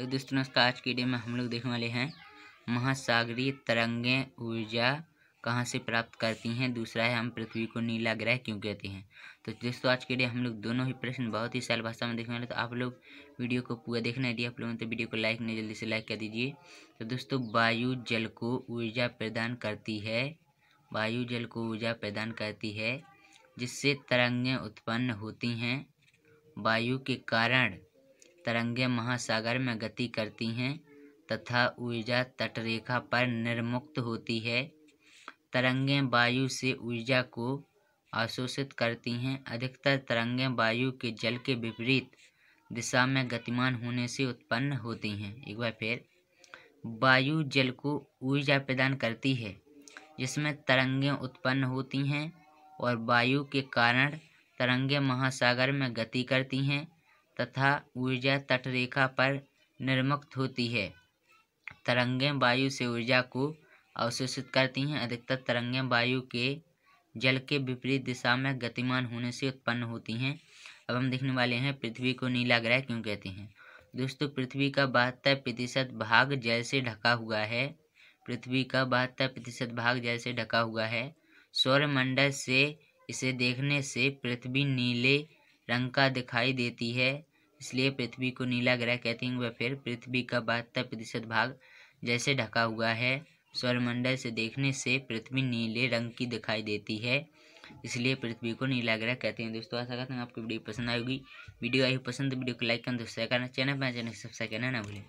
तो दोस्तों नमस्कार आज की डेट में हम लोग देखने वाले हैं महासागरीय तरंगे ऊर्जा कहाँ से प्राप्त करती हैं दूसरा है हम पृथ्वी को नीला ग्रह क्यों कहते हैं तो दोस्तों आज के डेट हम लोग दोनों ही प्रश्न बहुत ही सरल भाषा में देखने वाले तो आप लोग वीडियो को पूरा देखना यदि आप लोगों ने तो वीडियो को लाइक नहीं जल्दी से लाइक कर दीजिए तो दोस्तों वायु जल को ऊर्जा प्रदान करती है वायु जल को ऊर्जा प्रदान करती है जिससे तरंगें उत्पन्न होती हैं वायु के कारण तरंगे महासागर में गति करती हैं तथा ऊर्जा तटरेखा पर निर्मुक्त होती है तरंगे वायु से ऊर्जा को अवशोषित करती हैं अधिकतर तरंगे वायु के जल के विपरीत दिशा में गतिमान होने से उत्पन्न होती हैं एक बार फिर वायु जल को ऊर्जा प्रदान करती है जिसमें तरंगें उत्पन्न होती हैं और वायु के कारण तरंगे महासागर में गति करती हैं तथा ऊर्जा तटरेखा पर निर्मुक्त होती है तरंगें वायु से ऊर्जा को अवशोषित करती हैं अधिकतर तरंगें वायु के जल के विपरीत दिशा में गतिमान होने से उत्पन्न होती हैं अब हम देखने वाले हैं पृथ्वी को नीला ग्रह क्यों कहते हैं दोस्तों पृथ्वी का बहत्तर प्रतिशत भाग जल से ढका हुआ है पृथ्वी का बहत्तर प्रतिशत भाग जल से ढका हुआ है सौरमंडल से इसे देखने से पृथ्वी नीले रंग का दिखाई देती है इसलिए पृथ्वी को नीला ग्रह कहते हैं व फिर पृथ्वी का बहत्तर प्रतिशत भाग जैसे ढका हुआ है सौरमंडल से देखने से पृथ्वी नीले रंग की दिखाई देती है इसलिए पृथ्वी को नीला ग्रह कहते हैं दोस्तों आशा करते हैं आपको वीडियो पसंद आएगी वीडियो आई पसंद तो वीडियो को लाइक करना दोस्तों करना चैनल पर चैनल सब्सक्राइब करना ना भूलें